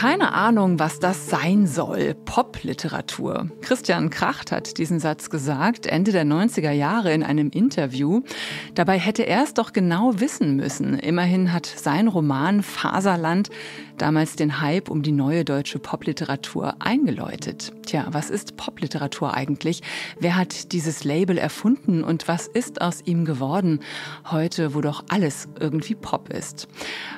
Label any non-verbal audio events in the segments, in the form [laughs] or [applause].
Keine Ahnung, was das sein soll. Popliteratur. Christian Kracht hat diesen Satz gesagt, Ende der 90er Jahre in einem Interview. Dabei hätte er es doch genau wissen müssen. Immerhin hat sein Roman Faserland damals den Hype um die neue deutsche Popliteratur eingeläutet. Tja, was ist Popliteratur eigentlich? Wer hat dieses Label erfunden und was ist aus ihm geworden? Heute, wo doch alles irgendwie Pop ist.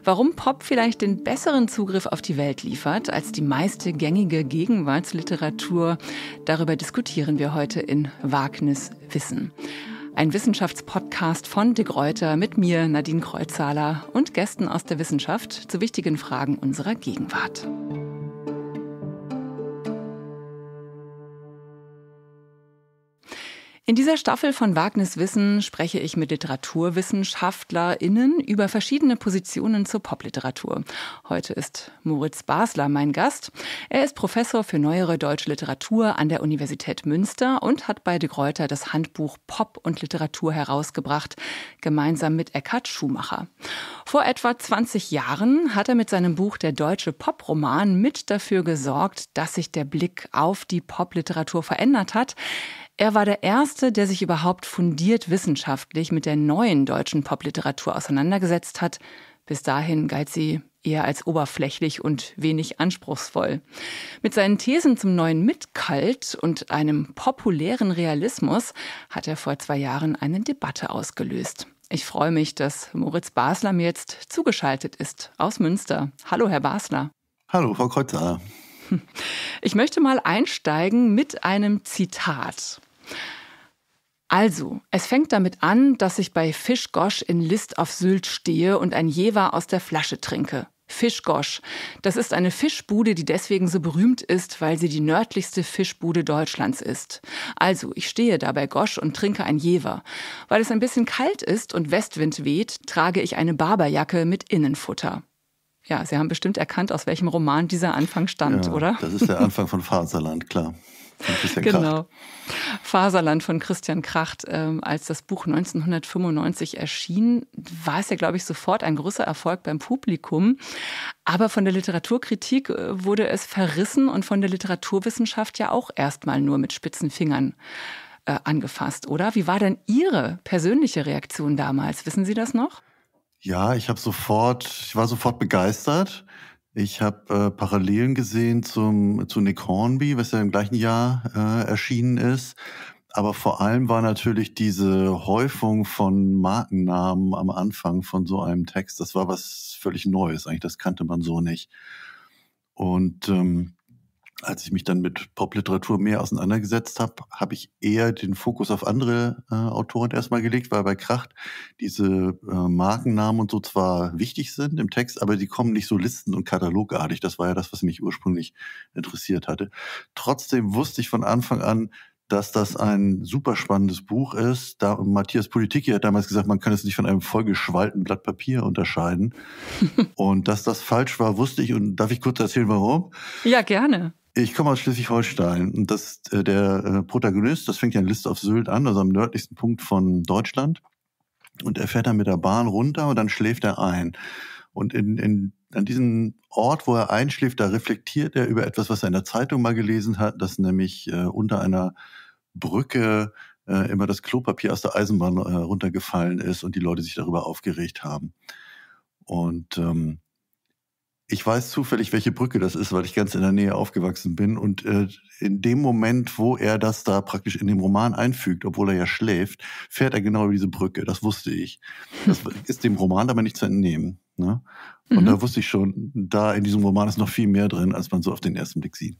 Warum Pop vielleicht den besseren Zugriff auf die Welt liefert als die meiste gängige Gegenwartsliteratur, darüber diskutieren wir heute in Wagnis Wissen ein Wissenschaftspodcast von De Gruyter mit mir, Nadine Kreuzhaler und Gästen aus der Wissenschaft zu wichtigen Fragen unserer Gegenwart. In dieser Staffel von Wagnis Wissen spreche ich mit LiteraturwissenschaftlerInnen über verschiedene Positionen zur Popliteratur. Heute ist Moritz Basler mein Gast. Er ist Professor für neuere deutsche Literatur an der Universität Münster und hat bei De Gruyter das Handbuch Pop und Literatur herausgebracht, gemeinsam mit Eckhard Schumacher. Vor etwa 20 Jahren hat er mit seinem Buch Der deutsche Poproman mit dafür gesorgt, dass sich der Blick auf die Popliteratur verändert hat. Er war der Erste, der sich überhaupt fundiert wissenschaftlich mit der neuen deutschen Popliteratur auseinandergesetzt hat. Bis dahin galt sie eher als oberflächlich und wenig anspruchsvoll. Mit seinen Thesen zum neuen Mitkalt und einem populären Realismus hat er vor zwei Jahren eine Debatte ausgelöst. Ich freue mich, dass Moritz Basler mir jetzt zugeschaltet ist aus Münster. Hallo, Herr Basler. Hallo, Frau Kreuzer. Ich möchte mal einsteigen mit einem Zitat. Also, es fängt damit an, dass ich bei Fischgosch in List auf Sylt stehe und ein Jever aus der Flasche trinke. Fischgosch. Das ist eine Fischbude, die deswegen so berühmt ist, weil sie die nördlichste Fischbude Deutschlands ist. Also, ich stehe da bei Gosch und trinke ein Jever. Weil es ein bisschen kalt ist und Westwind weht, trage ich eine Barberjacke mit Innenfutter. Ja, Sie haben bestimmt erkannt, aus welchem Roman dieser Anfang stammt, ja, oder? Das ist der [laughs] Anfang von Vaterland, klar genau. Faserland von Christian Kracht. Ähm, als das Buch 1995 erschien, war es ja, glaube ich, sofort ein großer Erfolg beim Publikum. Aber von der Literaturkritik äh, wurde es verrissen und von der Literaturwissenschaft ja auch erstmal nur mit spitzen Fingern äh, angefasst, oder? Wie war denn Ihre persönliche Reaktion damals? Wissen Sie das noch? Ja, ich habe sofort, ich war sofort begeistert. Ich habe äh, Parallelen gesehen zum, zu Nick Hornby, was ja im gleichen Jahr äh, erschienen ist. Aber vor allem war natürlich diese Häufung von Markennamen am Anfang von so einem Text, das war was völlig Neues eigentlich, das kannte man so nicht. Und ähm, als ich mich dann mit Popliteratur mehr auseinandergesetzt habe, habe ich eher den Fokus auf andere äh, Autoren erstmal gelegt, weil bei Kracht diese äh, Markennamen und so zwar wichtig sind im Text, aber die kommen nicht so listen- und katalogartig. Das war ja das, was mich ursprünglich interessiert hatte. Trotzdem wusste ich von Anfang an, dass das ein super spannendes Buch ist. Da Matthias Politiki hat damals gesagt, man kann es nicht von einem vollgeschwalten Blatt Papier unterscheiden. [laughs] und dass das falsch war, wusste ich. Und darf ich kurz erzählen, warum? Ja, gerne. Ich komme aus Schleswig-Holstein und das, äh, der äh, Protagonist, das fängt ja in List auf Sylt an, also am nördlichsten Punkt von Deutschland. Und er fährt dann mit der Bahn runter und dann schläft er ein. Und in, in, an diesem Ort, wo er einschläft, da reflektiert er über etwas, was er in der Zeitung mal gelesen hat, dass nämlich äh, unter einer Brücke äh, immer das Klopapier aus der Eisenbahn äh, runtergefallen ist und die Leute sich darüber aufgeregt haben. Und ähm, ich weiß zufällig, welche Brücke das ist, weil ich ganz in der Nähe aufgewachsen bin. Und äh, in dem Moment, wo er das da praktisch in dem Roman einfügt, obwohl er ja schläft, fährt er genau über diese Brücke. Das wusste ich. Das ist dem Roman aber nicht zu entnehmen. Ne? Und mhm. da wusste ich schon, da in diesem Roman ist noch viel mehr drin, als man so auf den ersten Blick sieht.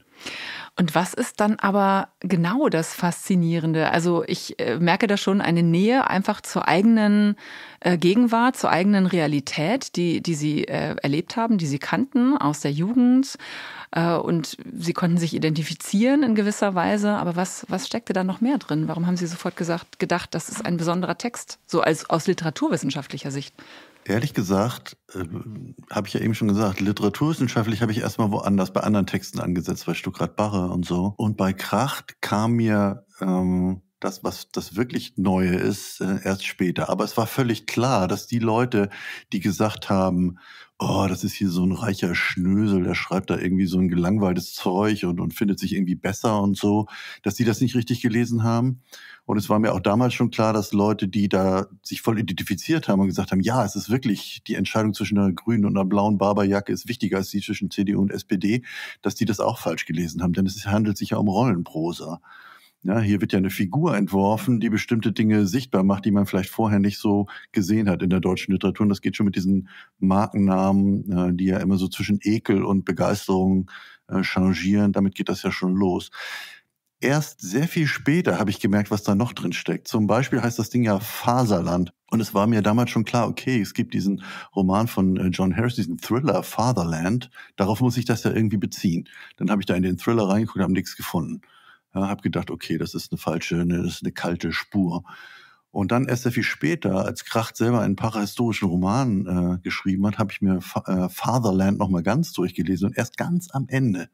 Und was ist dann aber genau das Faszinierende? Also ich äh, merke da schon eine Nähe einfach zur eigenen äh, Gegenwart, zur eigenen Realität, die, die Sie äh, erlebt haben, die Sie kannten aus der Jugend. und Sie konnten sich identifizieren in gewisser Weise. Aber was, was steckte da noch mehr drin? Warum haben Sie sofort gesagt, gedacht, das ist ein besonderer Text, so als aus literaturwissenschaftlicher Sicht? Ehrlich gesagt, äh, habe ich ja eben schon gesagt, literaturwissenschaftlich habe ich erstmal woanders bei anderen Texten angesetzt, bei Stuckrad Barre und so. Und bei Kracht kam mir ähm, das, was das wirklich Neue ist, äh, erst später. Aber es war völlig klar, dass die Leute, die gesagt haben, oh, das ist hier so ein reicher Schnösel, der schreibt da irgendwie so ein gelangweiltes Zeug und, und findet sich irgendwie besser und so, dass die das nicht richtig gelesen haben. Und es war mir auch damals schon klar, dass Leute, die da sich voll identifiziert haben und gesagt haben, ja, es ist wirklich die Entscheidung zwischen einer grünen und einer blauen Barberjacke ist wichtiger als die zwischen CDU und SPD, dass die das auch falsch gelesen haben. Denn es handelt sich ja um Rollenprosa. Ja, hier wird ja eine Figur entworfen, die bestimmte Dinge sichtbar macht, die man vielleicht vorher nicht so gesehen hat in der deutschen Literatur. Und das geht schon mit diesen Markennamen, äh, die ja immer so zwischen Ekel und Begeisterung äh, changieren. Damit geht das ja schon los erst sehr viel später habe ich gemerkt, was da noch drin steckt. Zum Beispiel heißt das Ding ja Faserland. Und es war mir damals schon klar, okay, es gibt diesen Roman von äh, John Harris, diesen Thriller Fatherland. Darauf muss ich das ja irgendwie beziehen. Dann habe ich da in den Thriller reingeguckt, habe nichts gefunden. Ja, habe gedacht, okay, das ist eine falsche, eine, das ist eine kalte Spur. Und dann erst sehr viel später, als Kracht selber einen parahistorischen Roman äh, geschrieben hat, habe ich mir Fa äh, Fatherland nochmal ganz durchgelesen und erst ganz am Ende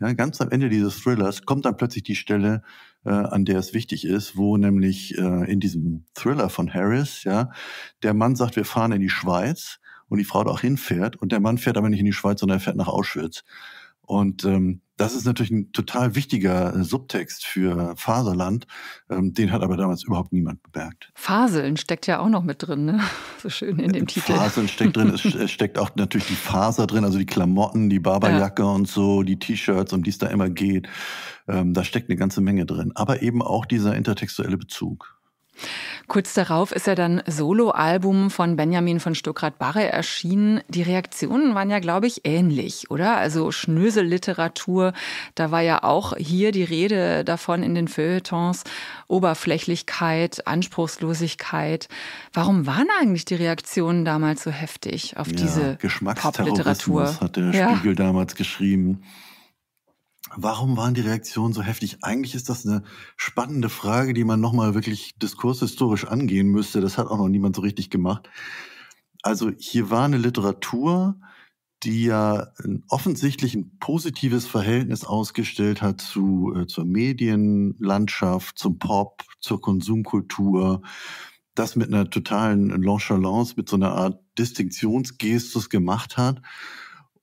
ja, ganz am Ende dieses Thrillers kommt dann plötzlich die Stelle, äh, an der es wichtig ist, wo nämlich äh, in diesem Thriller von Harris, ja, der Mann sagt, wir fahren in die Schweiz und die Frau da auch hinfährt und der Mann fährt aber nicht in die Schweiz, sondern er fährt nach Auschwitz. Und ähm, das ist natürlich ein total wichtiger äh, Subtext für Faserland. Ähm, den hat aber damals überhaupt niemand bemerkt. Faseln steckt ja auch noch mit drin, ne? [laughs] So schön in dem äh, Titel. Faseln steckt drin. [laughs] es steckt auch natürlich die Faser drin, also die Klamotten, die Barberjacke ja. und so, die T-Shirts, um die es da immer geht. Ähm, da steckt eine ganze Menge drin. Aber eben auch dieser intertextuelle Bezug. Kurz darauf ist ja dann Soloalbum von Benjamin von Stuckrad-Barre erschienen. Die Reaktionen waren ja, glaube ich, ähnlich, oder? Also Schnöselliteratur, da war ja auch hier die Rede davon in den Feuilletons, Oberflächlichkeit, Anspruchslosigkeit. Warum waren eigentlich die Reaktionen damals so heftig auf ja, diese Geschmacksterrorismus Popliteratur? hat der Spiegel damals geschrieben. Warum waren die Reaktionen so heftig? Eigentlich ist das eine spannende Frage, die man nochmal wirklich diskurshistorisch angehen müsste. Das hat auch noch niemand so richtig gemacht. Also hier war eine Literatur, die ja offensichtlich ein positives Verhältnis ausgestellt hat zu, äh, zur Medienlandschaft, zum Pop, zur Konsumkultur. Das mit einer totalen Nonchalance, mit so einer Art Distinktionsgestus gemacht hat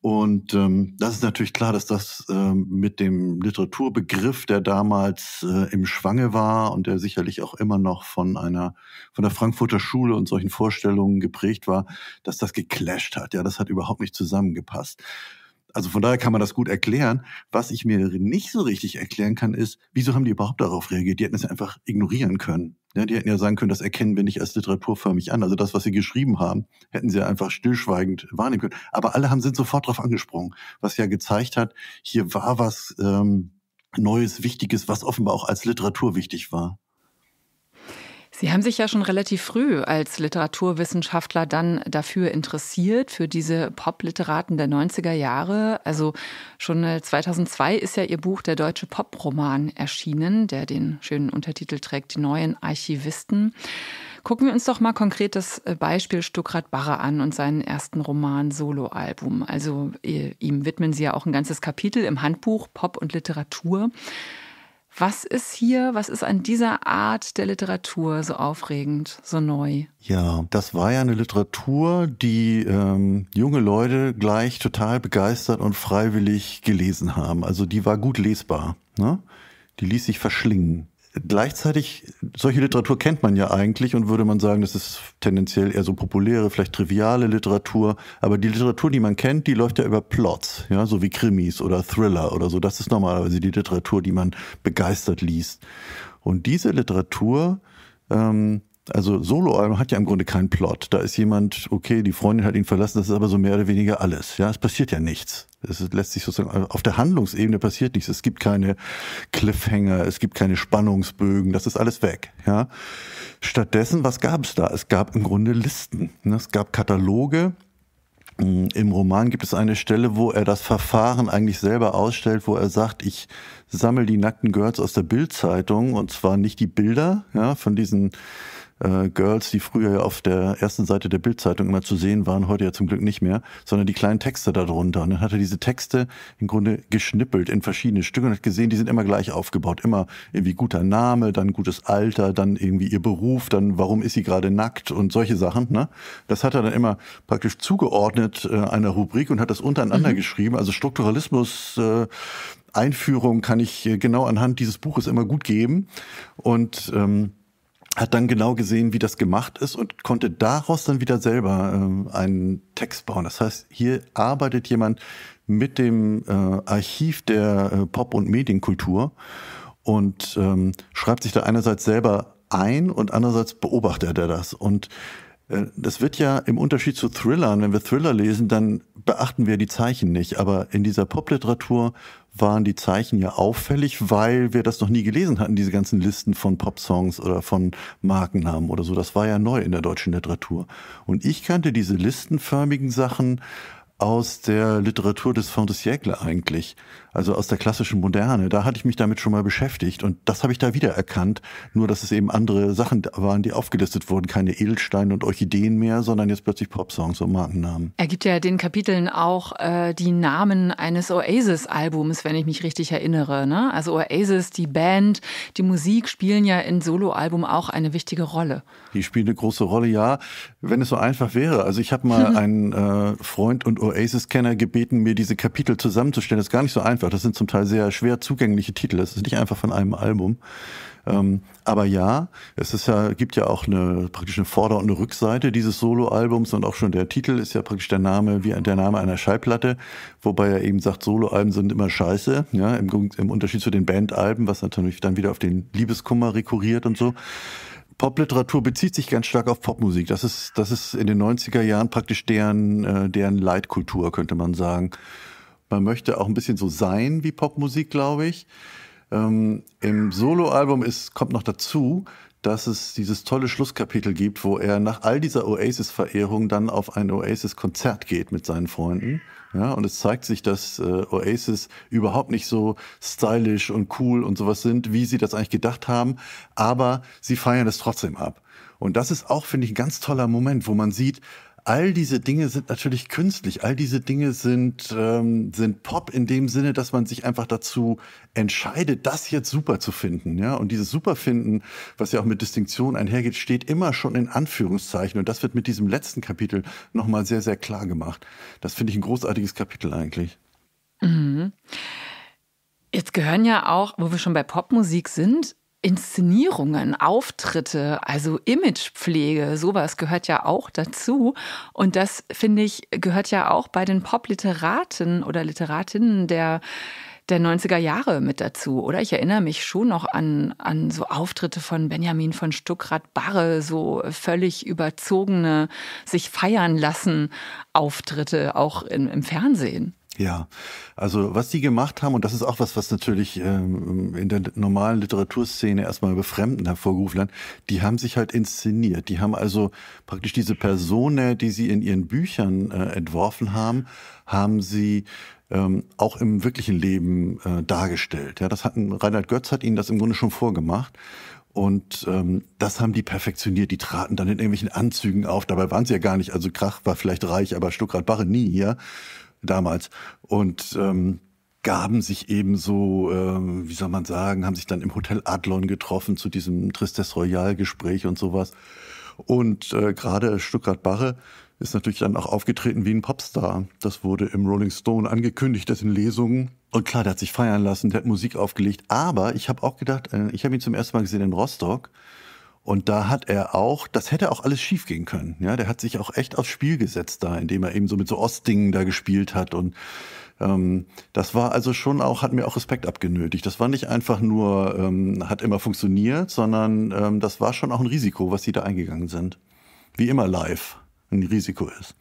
und ähm, das ist natürlich klar, dass das ähm, mit dem Literaturbegriff, der damals äh, im Schwange war und der sicherlich auch immer noch von einer von der Frankfurter Schule und solchen Vorstellungen geprägt war, dass das geclasht hat. Ja, das hat überhaupt nicht zusammengepasst. Also von daher kann man das gut erklären. Was ich mir nicht so richtig erklären kann, ist, wieso haben die überhaupt darauf reagiert? Die hätten es einfach ignorieren können. Ja, ne, die hätten ja sagen können, das erkennen wir nicht als literaturförmig an. Also das, was sie geschrieben haben, hätten sie einfach stillschweigend wahrnehmen können. Aber alle haben sind sofort drauf angesprungen, was ja gezeigt hat, hier war was ähm, Neues, Wichtiges, was offenbar auch als Literatur wichtig war. Sie haben sich ja schon relativ früh als Literaturwissenschaftler dann dafür interessiert, für diese Popliteraten der 90er Jahre. Also schon 2002 äh, ist ja Ihr Buch Der deutsche Poproman erschienen, der den schönen Untertitel trägt, Die neuen Archivisten. Gucken wir uns doch mal konkret das äh, Beispiel Stuckrad Barre an und seinen ersten Roman Soloalbum. Also äh, ihm widmen Sie ja auch ein ganzes Kapitel im Handbuch Pop und Literatur. Was ist hier, was ist an dieser Art der Literatur so aufregend, so neu? Ja, das war ja eine Literatur, die ähm, junge Leute gleich total begeistert und freiwillig gelesen haben. Also die war gut lesbar. Ne? Die ließ sich verschlingen. Gleichzeitig, solche Literatur kennt man ja eigentlich und würde man sagen, das ist tendenziell eher so populäre, vielleicht triviale Literatur. Aber die Literatur, die man kennt, die läuft ja über Plots, ja, so wie Krimis oder Thriller oder so. Das ist normalerweise die Literatur, die man begeistert liest. Und diese Literatur ähm, also Soloalbum hat ja im Grunde keinen Plot. Da ist jemand, okay, die Freundin hat ihn verlassen, das ist aber so mehr oder weniger alles. Ja, es passiert ja nichts. Es lässt sich sozusagen also auf der Handlungsebene passiert nichts. Es gibt keine Cliffhanger, es gibt keine Spannungsbögen, das ist alles weg. Ja, stattdessen, was gab es da? Es gab im Grunde Listen. Ne? Es gab Kataloge. Mm, Im Roman gibt es eine Stelle, wo er das Verfahren eigentlich selber ausstellt, wo er sagt, ich sammle die nackten Girls aus der Bildzeitung und zwar nicht die Bilder ja, von diesen äh, Girls, die früher ja auf der ersten Seite der Bildzeitung immer zu sehen waren, heute ja zum Glück nicht mehr, sondern die kleinen Texte darunter. Und dann hat er diese Texte im Grunde geschnippelt in verschiedene Stücke und hat gesehen, die sind immer gleich aufgebaut. Immer irgendwie guter Name, dann gutes Alter, dann irgendwie ihr Beruf, dann warum ist sie gerade nackt und solche Sachen. Ne? Das hat er dann immer praktisch zugeordnet äh, einer Rubrik und hat das untereinander mhm. geschrieben. Also Strukturalismus äh, Einführung kann ich äh, genau anhand dieses Buches immer gut geben. Und ähm, hat dann genau gesehen, wie das gemacht ist und konnte daraus dann wieder selber ähm, einen Text bauen. Das heißt, hier arbeitet jemand mit dem äh, Archiv der äh, Pop- und Medienkultur und ähm, schreibt sich da einerseits selber ein und andererseits beobachtet er das. Und äh, das wird ja im Unterschied zu Thrillern, wenn wir Thriller lesen, dann beachten wir die Zeichen nicht. Aber in dieser Popliteratur waren die Zeichen ja auffällig, weil wir das noch nie gelesen hatten, diese ganzen Listen von Popsongs oder von Markennamen oder so. Das war ja neu in der deutschen Literatur. Und ich kannte diese listenförmigen Sachen aus der Literatur des Fin de eigentlich also aus der klassischen Moderne, da hatte ich mich damit schon mal beschäftigt und das habe ich da wieder erkannt, nur dass es eben andere Sachen waren, die aufgelistet wurden, keine Edelsteine und Orchideen mehr, sondern jetzt plötzlich Popsongs und Markennamen. Er gibt ja den Kapiteln auch äh, die Namen eines Oasis-Albums, wenn ich mich richtig erinnere. Ne? Also Oasis, die Band, die Musik spielen ja in Soloalbum auch eine wichtige Rolle. Die spielen eine große Rolle, ja, wenn es so einfach wäre. Also ich habe mal [laughs] einen äh, Freund und Oasis-Kenner gebeten, mir diese Kapitel zusammenzustellen. Das ist gar nicht so einfach auch. Das sind zum Teil sehr schwer zugängliche Titel. Das ist nicht einfach von einem Album. Ähm, aber ja, es ist ja, gibt ja auch eine, praktisch eine Vorder- und eine Rückseite dieses Soloalbums und auch schon der Titel ist ja praktisch der Name, wie der Name einer Schallplatte, wobei er eben sagt, Soloalben sind immer scheiße, ja, im, im Unterschied zu den Bandalben, was natürlich dann wieder auf den Liebeskummer rekurriert und so. Popliteratur bezieht sich ganz stark auf Popmusik. Das ist, das ist in den 90er Jahren praktisch deren, äh, deren Leitkultur, könnte man sagen. Man möchte auch ein bisschen so sein wie Popmusik, glaube ich. Ähm, Im Soloalbum ist, kommt noch dazu, dass es dieses tolle Schlusskapitel gibt, wo er nach all dieser Oasis-Verehrung dann auf ein Oasis-Konzert geht mit seinen Freunden. Ja, und es zeigt sich, dass äh, Oasis überhaupt nicht so stylisch und cool und sowas sind, wie sie das eigentlich gedacht haben, aber sie feiern das trotzdem ab. Und das ist auch, finde ich, ein ganz toller Moment, wo man sieht, all diese Dinge sind natürlich künstlich. All diese Dinge sind, ähm, sind Pop in dem Sinne, dass man sich einfach dazu entscheidet, das jetzt super zu finden. Ja? Und dieses Superfinden, was ja auch mit Distinktion einhergeht, steht immer schon in Anführungszeichen. Und das wird mit diesem letzten Kapitel nochmal sehr, sehr klar gemacht. Das finde ich ein großartiges Kapitel eigentlich. Mhm. Jetzt gehören ja auch, wo wir schon bei Popmusik sind, Inszenierungen, Auftritte, also Imagepflege, sowas gehört ja auch dazu. Und das, finde ich, gehört ja auch bei den Popliteraten oder Literatinnen der der 90er Jahre mit dazu, oder? Ich erinnere mich schon noch an, an so Auftritte von Benjamin von Stuckrad-Barre, so völlig überzogene, sich feiern lassen Auftritte, auch in, im Fernsehen. Ja, also was die gemacht haben, und das ist auch was, was natürlich ähm, in der normalen Literaturszene erstmal befremden hervorgerufen hat, die haben sich halt inszeniert. Die haben also praktisch diese Persone, die sie in ihren Büchern äh, entworfen haben, haben sie ähm, auch im wirklichen Leben äh, dargestellt. Ja, das hatten Reinhard Götz hat ihnen das im Grunde schon vorgemacht. Und ähm, das haben die perfektioniert. Die traten dann in irgendwelchen Anzügen auf. Dabei waren sie ja gar nicht. Also Krach war vielleicht reich, aber Stuckrad-Barre nie hier. Ja? damals. Und ähm, gaben sich eben so, äh, wie soll man sagen, haben sich dann im Hotel Adlon getroffen zu diesem Tristesse Royal Gespräch und sowas. Und äh, gerade Stuttgart Barre ist natürlich dann auch aufgetreten wie ein Popstar. Das wurde im Rolling Stone angekündigt, das in Lesungen. Und klar, der hat sich feiern lassen, der hat Musik aufgelegt. Aber ich habe auch gedacht, äh, ich habe ihn zum ersten Mal gesehen in Rostock und da hat er auch, das hätte auch alles schief gehen können. Ja, der hat sich auch echt aufs Spiel gesetzt da, indem er eben so mit so Ostdingen da gespielt hat. Und ähm, das war also schon auch, hat mir auch Respekt abgenötigt. Das war nicht einfach nur, ähm, hat immer funktioniert, sondern ähm, das war schon auch ein Risiko, was sie da eingegangen sind. Wie immer live ein Risiko ist.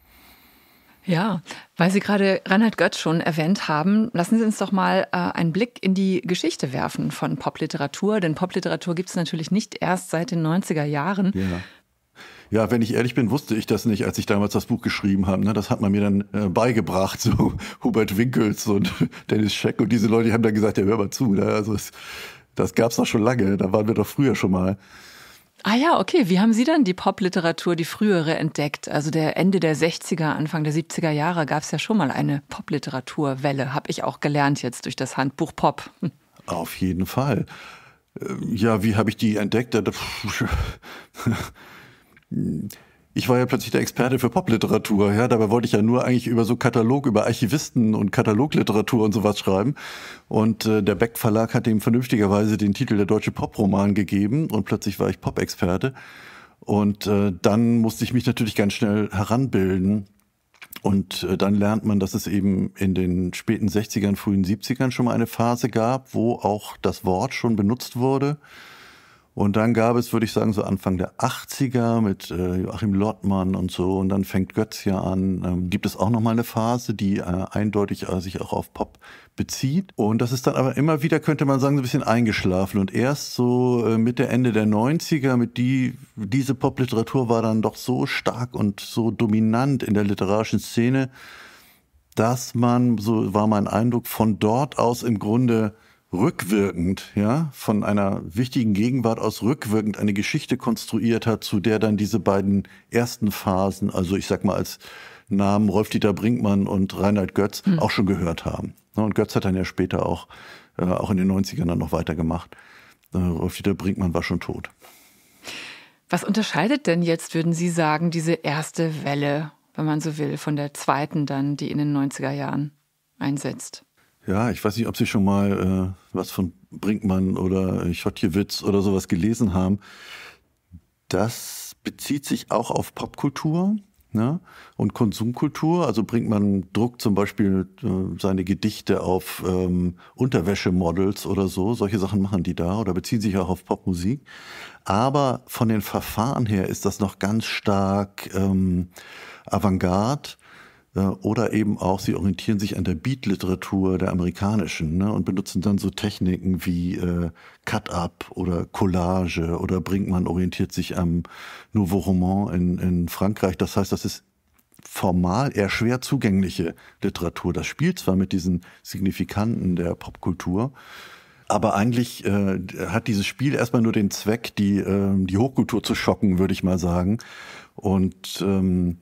Ja, weil Sie gerade Reinhard Götz schon erwähnt haben, lassen Sie uns doch mal äh, einen Blick in die Geschichte werfen von Popliteratur. Denn Popliteratur gibt es natürlich nicht erst seit den 90er Jahren. Ja. Ja, wenn ich ehrlich bin, wusste ich das nicht, als ich damals das Buch geschrieben habe. Ne? Das hat man mir dann äh, beigebracht, [laughs] so Hubert Winkels und [laughs] Dennis Scheck und diese Leute, die haben dann gesagt, ja, hör mal zu. Ne? Also es, das gab's doch schon lange, da waren wir doch früher schon mal. Ah ja, okay. Wie haben Sie dann die Popliteratur, die frühere, entdeckt? Also der Ende der 60er, Anfang der 70er Jahre gab es ja schon mal eine Popliteraturwelle, habe ich auch gelernt jetzt durch das Handbuch Pop. Hm. Auf jeden Fall. Äh, ja, wie habe ich die entdeckt? [laughs] Hm ich war ja plötzlich der Experte für Popliteratur. Ja, dabei wollte ich ja nur eigentlich über so Katalog, über Archivisten und Katalogliteratur und sowas schreiben. Und äh, der Beck Verlag hat ihm vernünftigerweise den Titel der deutsche Poproman gegeben und plötzlich war ich Pop-Experte. Und äh, dann musste ich mich natürlich ganz schnell heranbilden. Und äh, dann lernt man, dass es eben in den späten 60ern, frühen 70ern schon mal eine Phase gab, wo auch das Wort schon benutzt wurde und dann gab es, würde ich sagen, so Anfang der 80er mit äh, Joachim Lottmann und so. Und dann fängt Götz ja an. Ähm, gibt es auch nochmal eine Phase, die äh, eindeutig äh, sich auch auf Pop bezieht. Und das ist dann aber immer wieder, könnte man sagen, so ein bisschen eingeschlafen. Und erst so äh, der Ende der 90er, mit die, diese Popliteratur war dann doch so stark und so dominant in der literarischen Szene, dass man, so war mein Eindruck, von dort aus im Grunde rückwirkend, ja, von einer wichtigen Gegenwart aus rückwirkend eine Geschichte konstruiert hat, zu der dann diese beiden ersten Phasen, also ich sag mal als Namen Rolf-Dieter Brinkmann und Reinhard Götz, mhm. auch schon gehört haben. Und Götz hat dann ja später auch, äh, auch in den 90ern dann noch weitergemacht. Äh, Rolf-Dieter Brinkmann war schon tot. Was unterscheidet denn jetzt, würden Sie sagen, diese erste Welle, wenn man so will, von der zweiten dann, die in den 90er Jahren einsetzt? Ja, ich weiß nicht, ob Sie schon mal äh, was von Brinkmann oder äh, Schottjewitz oder sowas gelesen haben. Das bezieht sich auch auf Popkultur ne? und Konsumkultur. Also Brinkmann druckt zum Beispiel äh, seine Gedichte auf ähm, Unterwäschemodels oder so. Solche Sachen machen die da oder beziehen sich auch auf Popmusik. Aber von den Verfahren her ist das noch ganz stark ähm, Avantgarde oder eben auch, sie orientieren sich an der Beat-Literatur der amerikanischen ne, und benutzen dann so Techniken wie äh, Cut-Up oder Collage oder Brinkmann orientiert sich am Nouveau Roman in, in Frankreich. Das heißt, das ist formal eher schwer zugängliche Literatur. Das spielt zwar mit diesen Signifikanten der Popkultur, aber eigentlich äh, hat dieses Spiel erstmal nur den Zweck, die, äh, die Hochkultur zu schocken, würde ich mal sagen. Und ähm,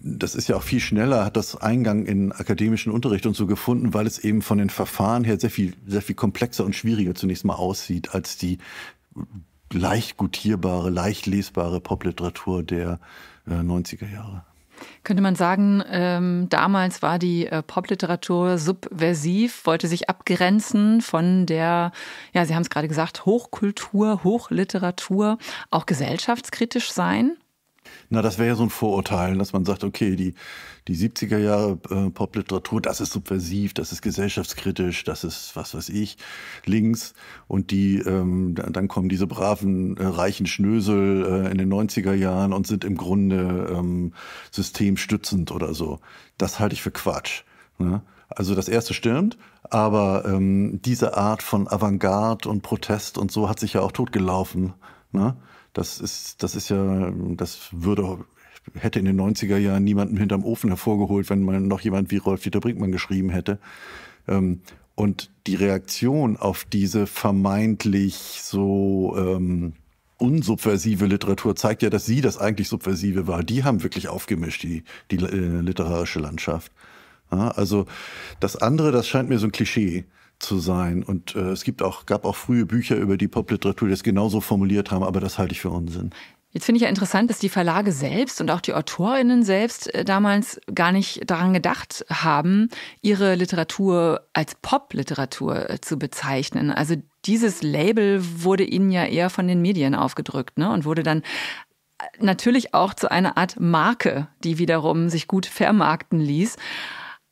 das ist ja auch viel schneller, hat das Eingang in akademischen Unterricht und so gefunden, weil es eben von den Verfahren her sehr viel, sehr viel komplexer und schwieriger zunächst mal aussieht als die leicht gutierbare, leicht lesbare Popliteratur der äh, 90er Jahre. Könnte man sagen, ähm, damals war die äh, Popliteratur subversiv, wollte sich abgrenzen von der, ja, Sie haben es gerade gesagt, Hochkultur, Hochliteratur, auch gesellschaftskritisch sein? Na, das wäre ja so ein Vorurteil, dass man sagt, okay, die, die 70er Jahre äh, Popliteratur, das ist subversiv, das ist gesellschaftskritisch, das ist, was weiß ich, links. Und die, ähm, dann kommen diese braven, äh, reichen Schnösel äh, in den 90er Jahren und sind im Grunde ähm, systemstützend oder so. Das halte ich für Quatsch. Ne? Also das erste stimmt, aber ähm, diese Art von Avantgarde und Protest und so hat sich ja auch totgelaufen. Ne? Das ist, das ist ja, das würde hätte in den 90er Jahren niemanden hinterm Ofen hervorgeholt, wenn man noch jemand wie Rolf Dieter Brinkmann geschrieben hätte. Ähm, und die Reaktion auf diese vermeintlich so ähm, unsubversive Literatur zeigt ja, dass sie das eigentlich subversive war. Die haben wirklich aufgemischt, die, die äh, literarische Landschaft. Ja, also das andere, das scheint mir so ein Klischee zu sein. Und äh, es gibt auch, gab auch frühe Bücher über die Popliteratur, die das genauso formuliert haben, aber das halte ich für Unsinn. Jetzt finde ich ja interessant, dass die Verlage selbst und auch die Autorinnen selbst äh, damals gar nicht daran gedacht haben, ihre Literatur als Popliteratur äh, zu bezeichnen. Also dieses Label wurde ihnen ja eher von den Medien aufgedrückt ne? und wurde dann äh, natürlich auch zu einer Art Marke, die wiederum sich gut vermarkten ließ.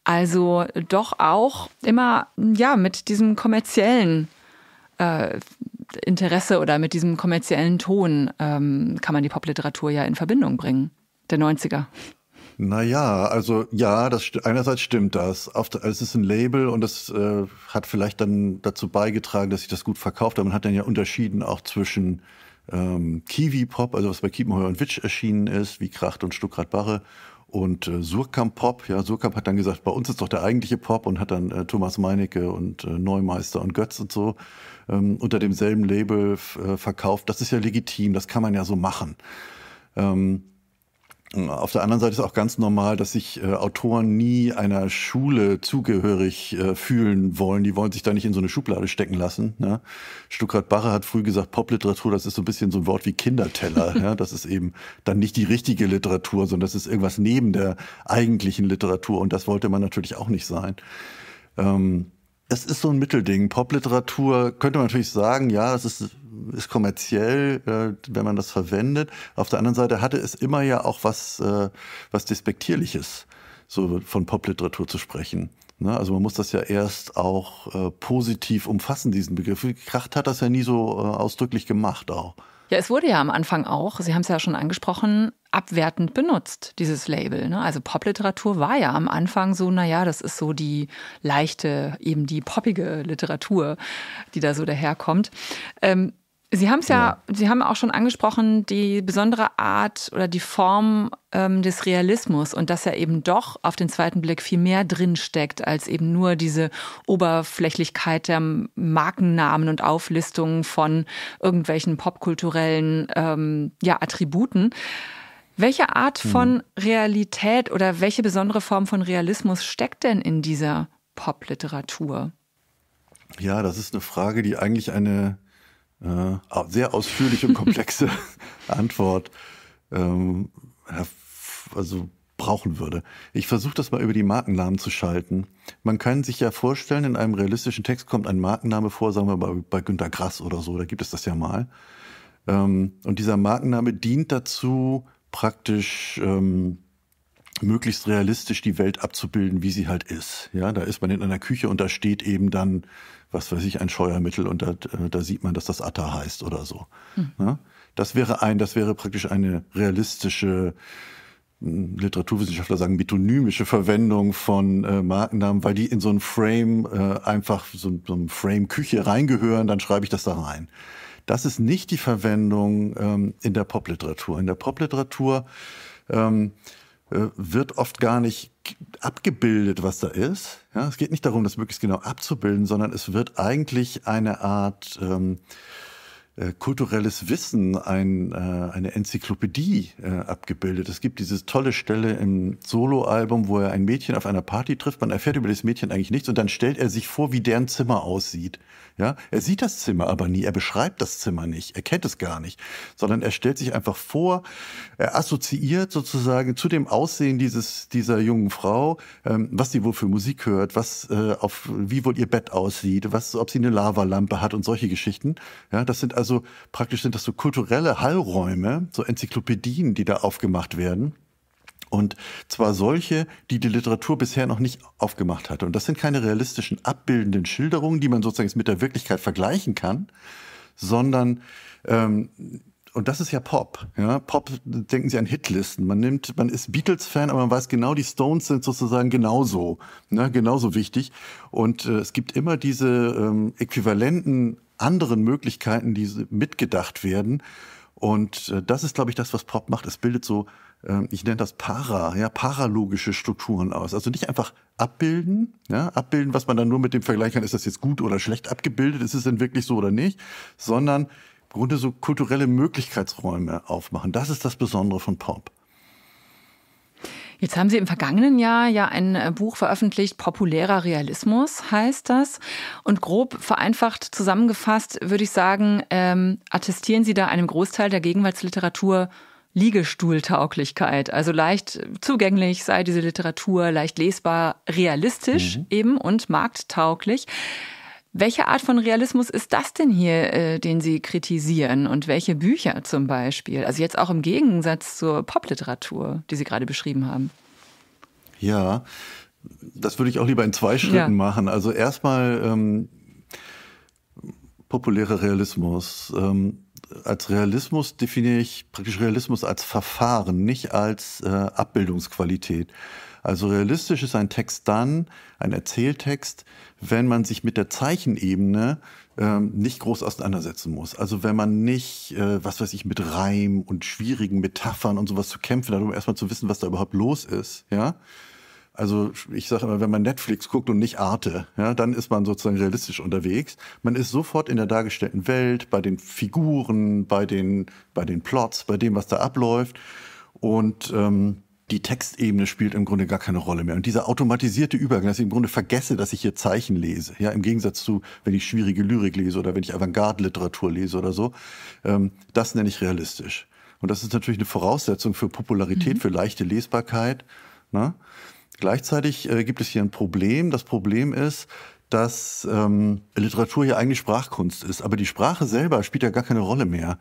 Also doch auch immer ja mit diesem kommerziellen äh, Interesse oder mit diesem kommerziellen Ton ähm, kann man die Popliteratur ja in Verbindung bringen, der 90er. Naja, also ja, das, einerseits stimmt das. Auf, es ist ein Label und das äh, hat vielleicht dann dazu beigetragen, dass sich das gut verkauft hat. Man hat dann ja unterschieden auch zwischen ähm, Kiwi-Pop, also was bei Kiepenheuer und Witsch erschienen ist, wie Kracht und Stuckrad Barre, und äh, Surkamp Pop. Ja, Surkamp hat dann gesagt, bei uns ist doch der eigentliche Pop und hat dann äh, Thomas Meinecke und äh, Neumeister und Götz und so ähm, unter demselben Label äh, verkauft. Das ist ja legitim, das kann man ja so machen. Ähm, auf der anderen Seite ist auch ganz normal, dass sich äh, Autoren nie einer Schule zugehörig äh, fühlen wollen. Die wollen sich da nicht in so eine Schublade stecken lassen. Ne? Stuttgart Barre hat früh gesagt, Popliteratur, das ist so ein bisschen so ein Wort wie Kinderteller. [laughs] ja? Das ist eben dann nicht die richtige Literatur, sondern das ist irgendwas neben der eigentlichen Literatur. Und das wollte man natürlich auch nicht sein. Ähm, das ist so ein Mittelding. Popliteratur könnte man natürlich sagen, ja, es ist, ist kommerziell, äh, wenn man das verwendet. Auf der anderen Seite hatte es immer ja auch was, äh, was Despektierliches, so von Popliteratur zu sprechen. Ne? Also man muss das ja erst auch äh, positiv umfassen, diesen Begriff. Kracht hat das ja nie so äh, ausdrücklich gemacht auch. Ja, es wurde ja am Anfang auch, Sie haben es ja schon angesprochen, abwertend benutzt, dieses Label. Ne? Also Popliteratur war ja am Anfang so, naja, das ist so die leichte, eben die poppige Literatur, die da so daherkommt. Ähm, Sie haben es ja, ja, Sie haben auch schon angesprochen, die besondere Art oder die Form ähm, des Realismus und dass ja eben doch auf den zweiten Blick viel mehr drinsteckt als eben nur diese Oberflächlichkeit der Markennamen und Auflistungen von irgendwelchen popkulturellen ähm, ja, Attributen. Welche Art hm. von Realität oder welche besondere Form von Realismus steckt denn in dieser Popliteratur? Ja, das ist eine Frage, die eigentlich eine äh, sehr ausführliche und [laughs] komplexe Antwort ähm, also brauchen würde. Ich versuche das mal über die Markennamen zu schalten. Man kann sich ja vorstellen, in einem realistischen Text kommt ein Markenname vor, sagen wir bei, bei Günter Grass oder so, da gibt es das ja mal. Ähm, und dieser Markenname dient dazu, praktisch ähm, möglichst realistisch die Welt abzubilden, wie sie halt ist. Ja, da ist man in einer Küche und da steht eben dann, was weiß ich, ein Scheuermittel und da, äh, da sieht man, dass das Atta heißt oder so. Hm. Ja? Das wäre ein, das wäre praktisch eine realistische hm, Literaturwissenschaftler sagen metonymische Verwendung von äh, Markennamen, weil die in so ein Frame äh, einfach so, so ein Frame Küche reingehören, dann schreibe ich das da rein. Das ist nicht die Verwendung ähm, in der Popliteratur. In der Popliteratur ähm, äh, wird oft gar nicht abgebildet, was da ist. Ja, es geht nicht darum, das möglichst genau abzubilden, sondern es wird eigentlich eine Art ähm, äh, kulturelles Wissen, ein, äh, eine Enzyklopädie äh, abgebildet. Es gibt diese tolle Stelle im Soloalbum, wo er ein Mädchen auf einer Party trifft. Man erfährt über das Mädchen eigentlich nichts und dann stellt er sich vor, wie deren Zimmer aussieht. Ja, er sieht das Zimmer aber nie, er beschreibt das Zimmer nicht, er kennt es gar nicht, sondern er stellt sich einfach vor, er assoziiert sozusagen zu dem Aussehen dieses, dieser jungen Frau, ähm, was sie wohl für Musik hört, was, äh, auf, wie wohl ihr Bett aussieht, was, ob sie eine Lavalampe hat und solche Geschichten. Ja, das sind also praktisch sind das so kulturelle Hallräume, so Enzyklopädien, die da aufgemacht werden. Und zwar solche, die die Literatur bisher noch nicht aufgemacht hatte. Und das sind keine realistischen, abbildenden Schilderungen, die man sozusagen mit der Wirklichkeit vergleichen kann, sondern ähm, und das ist ja Pop. Ja? Pop, denken Sie an Hitlisten. Man nimmt, man ist Beatles-Fan, aber man weiß genau, die Stones sind sozusagen genauso, ne? genauso wichtig. Und äh, es gibt immer diese ähm, äquivalenten anderen Möglichkeiten, die mitgedacht werden. Und äh, das ist, glaube ich, das, was Pop macht. Es bildet so ähm, ich nenne das para, ja, paralogische Strukturen aus. Also nicht einfach abbilden, ja, abbilden, was man dann nur mit dem Vergleich kann, ist das jetzt gut oder schlecht abgebildet, ist es denn wirklich so oder nicht, sondern im Grunde so kulturelle Möglichkeitsräume aufmachen. Das ist das Besondere von Pop. Jetzt haben Sie im vergangenen Jahr ja ein äh, Buch veröffentlicht, Populärer Realismus heißt das. Und grob vereinfacht zusammengefasst würde ich sagen, ähm, attestieren Sie da einem Großteil der Gegenwartsliteratur Liegestuhltauglichkeit. Also leicht zugänglich sei diese Literatur, leicht lesbar, realistisch mhm. eben und markttauglich. Welche Art von Realismus ist das denn hier, äh, den Sie kritisieren und welche Bücher zum Beispiel? Also jetzt auch im Gegensatz zur Popliteratur, die Sie gerade beschrieben haben. Ja, das würde ich auch lieber in zwei Schritten ja. machen. Also erstmal ähm, populärer Realismus. Ähm, als Realismus definiere ich praktisch Realismus als Verfahren, nicht als äh, Abbildungsqualität. Also realistisch ist ein Text dann, ein Erzähltext, wenn man sich mit der Zeichenebene ähm, nicht groß auseinandersetzen muss. Also wenn man nicht, äh, was weiß ich, mit Reim und schwierigen Metaphern und sowas zu kämpfen hat, um erstmal zu wissen, was da überhaupt los ist, ja. Also ich sage immer, wenn man Netflix guckt und nicht Arte, ja, dann ist man sozusagen realistisch unterwegs. Man ist sofort in der dargestellten Welt, bei den Figuren, bei den, bei den Plots, bei dem, was da abläuft. Und ähm, die Textebene spielt im Grunde gar keine Rolle mehr. Und dieser automatisierte Übergang, dass ich im Grunde vergesse, dass ich hier Zeichen lese, ja, im Gegensatz zu, wenn ich schwierige Lyrik lese oder wenn ich Avantgarde-Literatur lese oder so, ähm, das nenne ich realistisch. Und das ist natürlich eine Voraussetzung für Popularität, mhm. für leichte Lesbarkeit. Ne? Gleichzeitig äh, gibt es hier ein Problem. Das Problem ist, dass ähm, Literatur ja eigentlich Sprachkunst ist, aber die Sprache selber spielt ja gar keine Rolle mehr.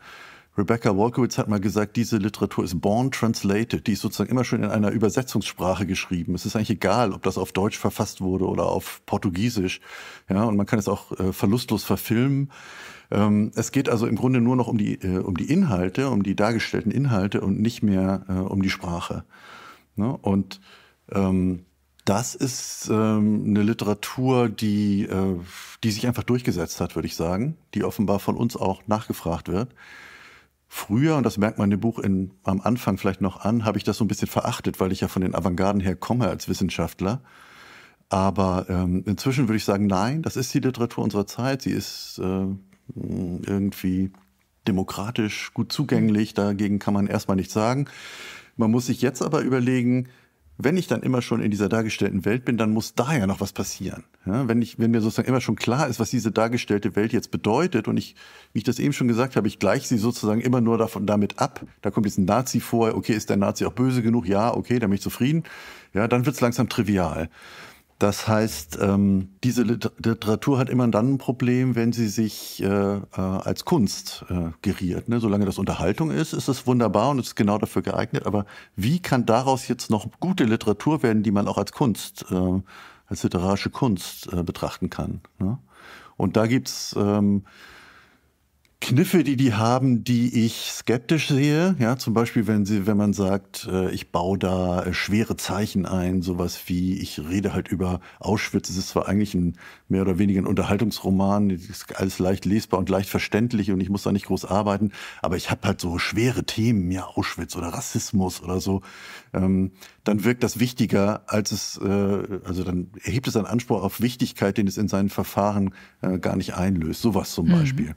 Rebecca Wolkowitz hat mal gesagt, diese Literatur ist born translated. Die ist sozusagen immer schon in einer Übersetzungssprache geschrieben. Es ist eigentlich egal, ob das auf Deutsch verfasst wurde oder auf Portugiesisch. Ja, und man kann es auch äh, verlustlos verfilmen. Ähm, es geht also im Grunde nur noch um die, äh, um die Inhalte, um die dargestellten Inhalte und nicht mehr äh, um die Sprache. Ne? Und ähm, das ist ähm, eine Literatur, die, äh, die sich einfach durchgesetzt hat, würde ich sagen, die offenbar von uns auch nachgefragt wird. Früher, und das merkt man im Buch in, am Anfang vielleicht noch an, habe ich das so ein bisschen verachtet, weil ich ja von den Avantgarden her komme als Wissenschaftler. Aber ähm, inzwischen würde ich sagen, nein, das ist die Literatur unserer Zeit. Sie ist äh, irgendwie demokratisch, gut zugänglich, dagegen kann man erstmal nichts sagen. Man muss sich jetzt aber überlegen, wenn ich dann immer schon in dieser dargestellten Welt bin, dann muss da ja noch was passieren. Ja, wenn, ich, wenn mir sozusagen immer schon klar ist, was diese dargestellte Welt jetzt bedeutet und ich, wie ich das eben schon gesagt habe, ich gleiche sie sozusagen immer nur davon, damit ab. Da kommt jetzt ein Nazi vor, okay, ist der Nazi auch böse genug? Ja, okay, dann bin ich zufrieden. Ja, dann wird es langsam trivial. Das heißt, ähm, diese Literatur hat immer dann ein Problem, wenn sie sich äh, äh, als Kunst äh, geriert. Ne? Solange das Unterhaltung ist, ist es wunderbar und ist genau dafür geeignet. Aber wie kann daraus jetzt noch gute Literatur werden, die man auch als Kunst, als literarische Kunst betrachten kann? Ne? Und da gibt's ähm, Kniffe, die die haben, die ich skeptisch sehe. Ja, zum Beispiel, wenn sie, wenn man sagt, äh, ich baue da äh, schwere Zeichen ein, sowas wie, ich rede halt über Auschwitz. Es ist zwar eigentlich ein mehr oder weniger ein Unterhaltungsroman, ist alles leicht lesbar und leicht verständlich und ich muss da nicht groß arbeiten, aber ich habe halt so schwere Themen, ja, Auschwitz oder Rassismus oder so. Ähm, dann wirkt das wichtiger, als es, äh, also dann erhebt es einen Anspruch auf Wichtigkeit, den es in seinen Verfahren äh, gar nicht einlöst. Sowas zum hm. Beispiel.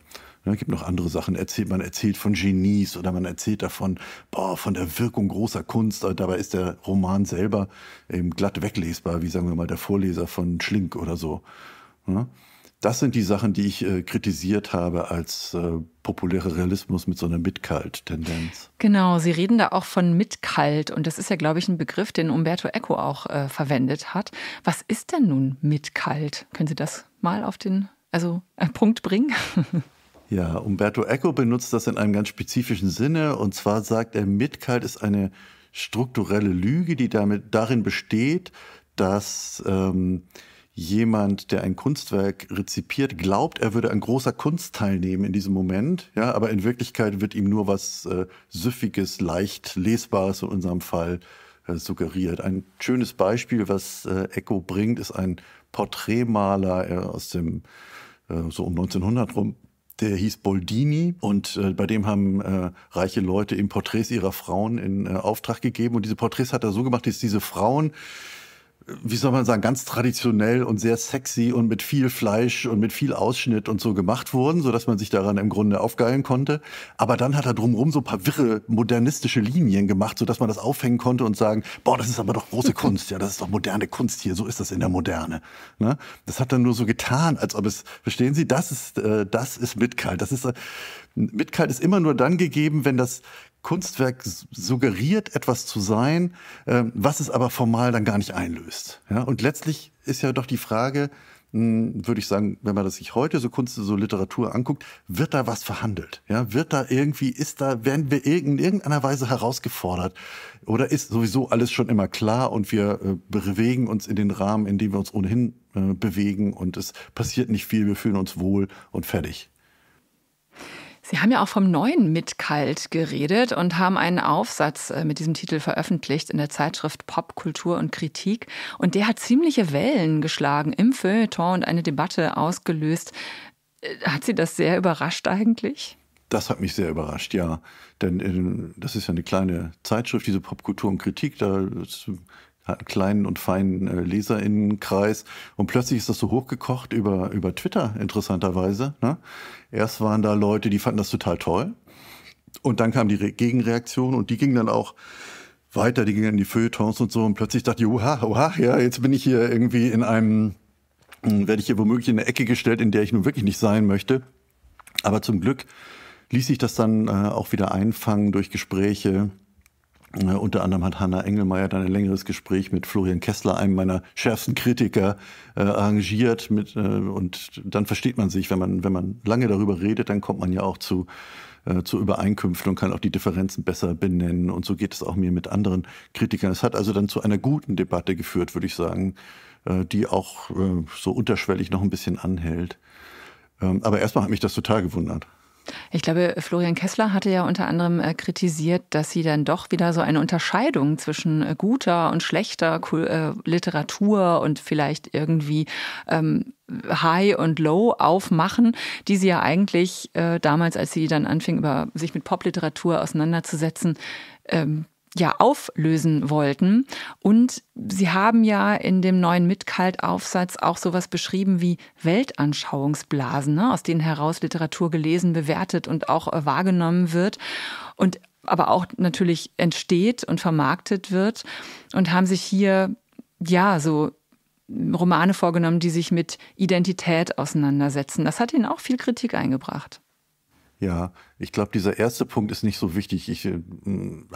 Es gibt noch andere Sachen. Erzählt, man erzählt von Genies oder man erzählt davon, boah, von der Wirkung großer Kunst. Dabei ist der Roman selber eben glatt weglesbar, wie sagen wir mal der Vorleser von Schlink oder so. Das sind die Sachen, die ich äh, kritisiert habe als äh, populärer Realismus mit so einer Mitkalt-Tendenz. Genau, Sie reden da auch von Mitkalt und das ist ja, glaube ich, ein Begriff, den Umberto Eco auch äh, verwendet hat. Was ist denn nun Mitkalt? Können Sie das mal auf den also, äh, Punkt bringen? [laughs] Ja, Umberto Eco benutzt das in einem ganz spezifischen Sinne. Und zwar sagt er, Mitkalt ist eine strukturelle Lüge, die damit darin besteht, dass ähm, jemand, der ein Kunstwerk rezipiert, glaubt, er würde an großer Kunst teilnehmen in diesem Moment. Ja, aber in Wirklichkeit wird ihm nur was äh, Süffiges, leicht Lesbares in unserem Fall äh, suggeriert. Ein schönes Beispiel, was äh, Eco bringt, ist ein Porträtmaler äh, aus dem äh, so um 1900 rum, der hieß Boldini und äh, bei dem haben äh, reiche Leute ihm Porträts ihrer Frauen in äh, Auftrag gegeben. Und diese Porträts hat er so gemacht, dass diese Frauen wie soll man sagen, ganz traditionell und sehr sexy und mit viel Fleisch und mit viel Ausschnitt und so gemacht wurden, so dass man sich daran im Grunde aufgeilen konnte. Aber dann hat er drumherum so ein paar wirre modernistische Linien gemacht, so dass man das aufhängen konnte und sagen, boah, das ist aber doch große Kunst, ja, das ist doch moderne Kunst hier, so ist das in der Moderne. Ne? Das hat dann nur so getan, als ob es, verstehen Sie, das ist, äh, das ist Mitkalt. Das ist, äh, Mitkalt ist immer nur dann gegeben, wenn das Kunstwerk suggeriert, etwas zu sein, ähm, was es aber formal dann gar nicht einlöst. Ja? Und letztlich ist ja doch die Frage, hm, würde ich sagen, wenn man das sich heute so Kunst, so Literatur anguckt, wird da was verhandelt? Ja, wird da irgendwie, ist da, werden wir in irgendeiner Weise herausgefordert? Oder ist sowieso alles schon immer klar und wir äh, bewegen uns in den Rahmen, in dem wir uns ohnehin äh, bewegen und es passiert nicht viel, wir fühlen uns wohl und fertig? Sie haben ja auch vom Neuen Mitkalt geredet und haben einen Aufsatz äh, mit diesem Titel veröffentlicht in der Zeitschrift Pop, Kultur und Kritik. Und der hat ziemliche Wellen geschlagen im Feuilleton und eine Debatte ausgelöst. Äh, hat Sie das sehr überrascht eigentlich? Das hat mich sehr überrascht, ja. Denn äh, das ist ja eine kleine Zeitschrift, diese Popkultur und Kritik. Da hat einen kleinen und feinen äh, Leserinnenkreis. Und plötzlich ist das so hochgekocht über, über Twitter, interessanterweise. Ne? Erst waren da Leute, die fanden das total toll. Und dann kam die Re Gegenreaktion und die ging dann auch weiter, die ging in die Feuilletons und so. Und plötzlich dachte ich, oha, oha, ja, jetzt bin ich hier irgendwie in einem, hm, werde ich hier womöglich in eine Ecke gestellt, in der ich nun wirklich nicht sein möchte. Aber zum Glück ließ sich das dann äh, auch wieder einfangen durch Gespräche äh, unter anderem hat Hanna Engelmeier dann ein längeres Gespräch mit Florian Kessler, einem meiner schärfsten Kritiker, äh, arrangiert. Mit, äh, und dann versteht man sich, wenn man, wenn man lange darüber redet, dann kommt man ja auch zu, äh, zu Übereinkünften und kann auch die Differenzen besser benennen. Und so geht es auch mir mit anderen Kritikern. Es hat also dann zu einer guten Debatte geführt, würde ich sagen, äh, die auch äh, so unterschwellig noch ein bisschen anhält. Ähm, aber erstmal hat mich das total gewundert. Ich glaube, Florian Kessler hatte ja unter anderem äh, kritisiert, dass sie dann doch wieder so eine Unterscheidung zwischen äh, guter und schlechter äh, Literatur und vielleicht irgendwie ähm, High und Low aufmachen, die sie ja eigentlich äh, damals, als sie dann anfing, über sich mit Popliteratur auseinanderzusetzen, ähm, ja auflösen wollten. Und sie haben ja in dem neuen Mitkalt-Aufsatz auch sowas beschrieben wie Weltanschauungsblasen, ne? aus denen heraus Literatur gelesen, bewertet und auch äh, wahrgenommen wird. Und aber auch natürlich entsteht und vermarktet wird und haben sich hier ja so Romane vorgenommen, die sich mit Identität auseinandersetzen. Das hat ihnen auch viel Kritik eingebracht. Ja, ich glaube, dieser erste Punkt ist nicht so wichtig. Ich, äh,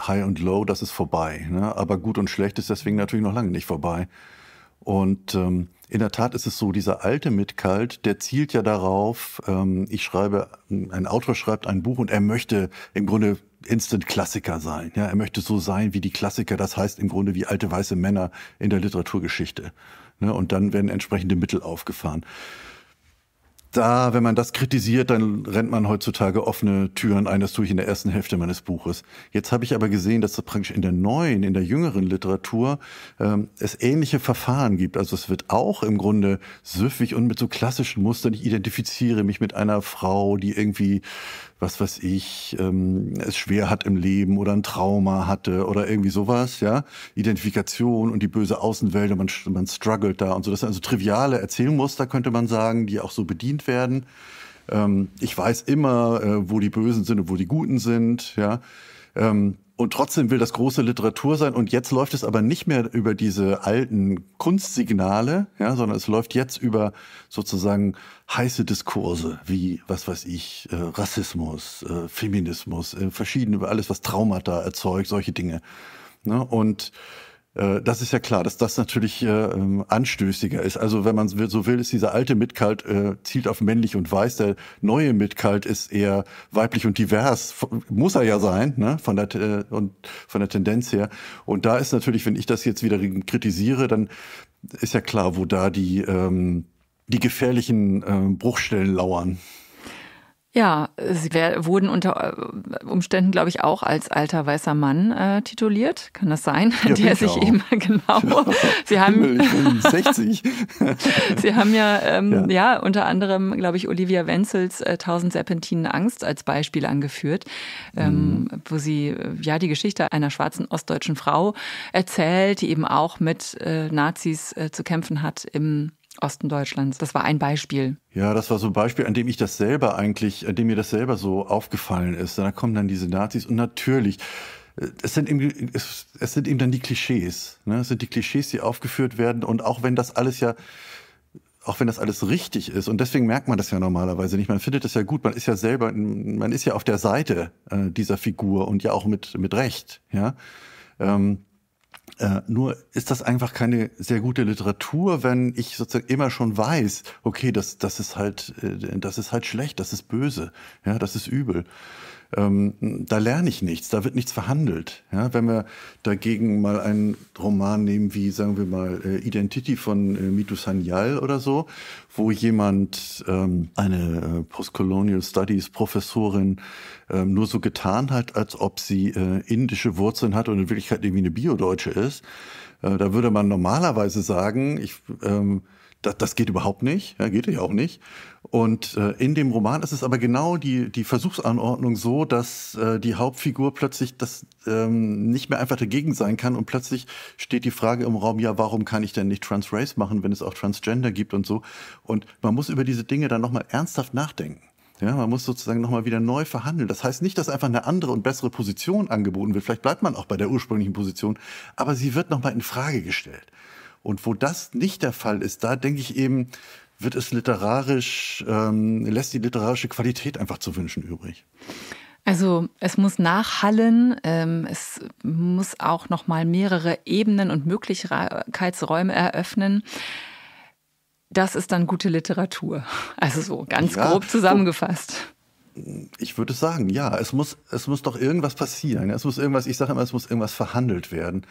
high und Low, das ist vorbei. Ne? Aber gut und schlecht ist deswegen natürlich noch lange nicht vorbei. Und ähm, in der Tat ist es so, dieser alte Mitkalt, der zielt ja darauf, ähm, ich schreibe, ein Autor schreibt ein Buch und er möchte im Grunde Instant-Klassiker sein. Ja? Er möchte so sein wie die Klassiker, das heißt im Grunde wie alte weiße Männer in der Literaturgeschichte. Ne? Und dann werden entsprechende Mittel aufgefahren da, wenn man das kritisiert, dann rennt man heutzutage offene Türen ein. Das tue ich in der ersten Hälfte meines Buches. Jetzt habe ich aber gesehen, dass es praktisch in der neuen, in der jüngeren Literatur ähm, es ähnliche Verfahren gibt. Also es wird auch im Grunde süffig und mit so klassischen Mustern. Ich identifiziere mich mit einer Frau, die irgendwie was weiß ich, ähm, es schwer hat im Leben oder ein Trauma hatte oder irgendwie sowas, ja. Identifikation und die böse Außenwelt und man, man struggelt da und so. Das sind also triviale Erzählmuster, könnte man sagen, die auch so bedient werden. Ähm, ich weiß immer, äh, wo die Bösen sind und wo die Guten sind, ja. Ähm, und trotzdem will das große Literatur sein. Und jetzt läuft es aber nicht mehr über diese alten Kunstsignale, ja, sondern es läuft jetzt über sozusagen heiße Diskurse wie, was weiß ich, äh, Rassismus, äh, Feminismus, äh, verschiedene, über alles, was Traumata erzeugt, solche Dinge. Ne? Und äh, das ist ja klar, dass das natürlich äh, ähm, anstößiger ist. Also wenn man so will, ist dieser alte Mitkalt äh, zielt auf männlich und weiß. Der neue Mitkalt ist eher weiblich und divers. Muss er ja sein, ne? Von der äh, und von der Tendenz her. Und da ist natürlich, wenn ich das jetzt wieder kritisiere, dann ist ja klar, wo da die ähm, die gefährlichen äh, Bruchstellen lauern. Ja, sie wurden unter äh, Umständen, glaube ich, auch als alter weißer Mann äh, tituliert. Kann das sein? Ja, Der sich auch. immer [laughs] genau. Ja, sie haben ich bin 60. [laughs] sie haben ja, ähm, ja. ja unter anderem, glaube ich, Olivia Wenzels äh, 1000 Serpentinen Angst als Beispiel angeführt, ähm, mhm. wo sie äh, ja die Geschichte einer schwarzen ostdeutschen Frau erzählt, die eben auch mit äh, Nazis äh, zu kämpfen hat im Osten Deutschlands. Das war ein Beispiel. Ja, das war so ein Beispiel, an dem ich das selber eigentlich, an dem mir das selber so aufgefallen ist. da kommen dann diese Nazis und natürlich, äh, es sind eben, es, es sind eben dann die Klischees. Ne? Es sind die Klischees, die aufgeführt werden. Und auch wenn das alles ja auch wenn das alles richtig ist, und deswegen merkt man das ja normalerweise nicht, man findet das ja gut, man ist ja selber, man ist ja auf der Seite äh, dieser Figur und ja auch mit, mit Recht, ja. Ähm, äh, nur ist das einfach keine sehr gute Literatur, wenn ich sozusagen immer schon weiß, okay, das, das ist halt, äh, das ist halt schlecht, das ist böse, ja, das ist übel ähm, da lerne ich nichts, da wird nichts verhandelt. Ja, wenn wir dagegen mal einen Roman nehmen wie, sagen wir mal, äh, Identity von äh, Mitu Sanyal oder so, wo jemand, ähm, eine äh, Postcolonial Studies Professorin, ähm, nur so getan hat, als ob sie äh, indische Wurzeln hat und in Wirklichkeit irgendwie eine Biodeutsche ist, äh, da würde man normalerweise sagen, ich... Ähm, das, das geht überhaupt nicht, ja, geht ja auch nicht. Und äh, in dem Roman ist es aber genau die, die Versuchsanordnung so, dass äh, die Hauptfigur plötzlich das ähm, nicht mehr einfach dagegen sein kann und plötzlich steht die Frage im Raum, ja, warum kann ich denn nicht Trans-Race machen, wenn es auch Transgender gibt und so. Und man muss über diese Dinge dann nochmal ernsthaft nachdenken. Ja, man muss sozusagen nochmal wieder neu verhandeln. Das heißt nicht, dass einfach eine andere und bessere Position angeboten wird. Vielleicht bleibt man auch bei der ursprünglichen Position, aber sie wird nochmal in Frage gestellt. Und wo das nicht der Fall ist, da denke ich eben, wird es literarisch, ähm, lässt die literarische Qualität einfach zu wünschen übrig. Also es muss nachhallen, ähm, es muss auch nochmal mehrere Ebenen und Möglichkeitsräume eröffnen. Das ist dann gute Literatur. Also so ganz ja, grob zusammengefasst. Ich würde sagen, ja, es muss, es muss doch irgendwas passieren. Es muss irgendwas, ich sage immer, es muss irgendwas verhandelt werden.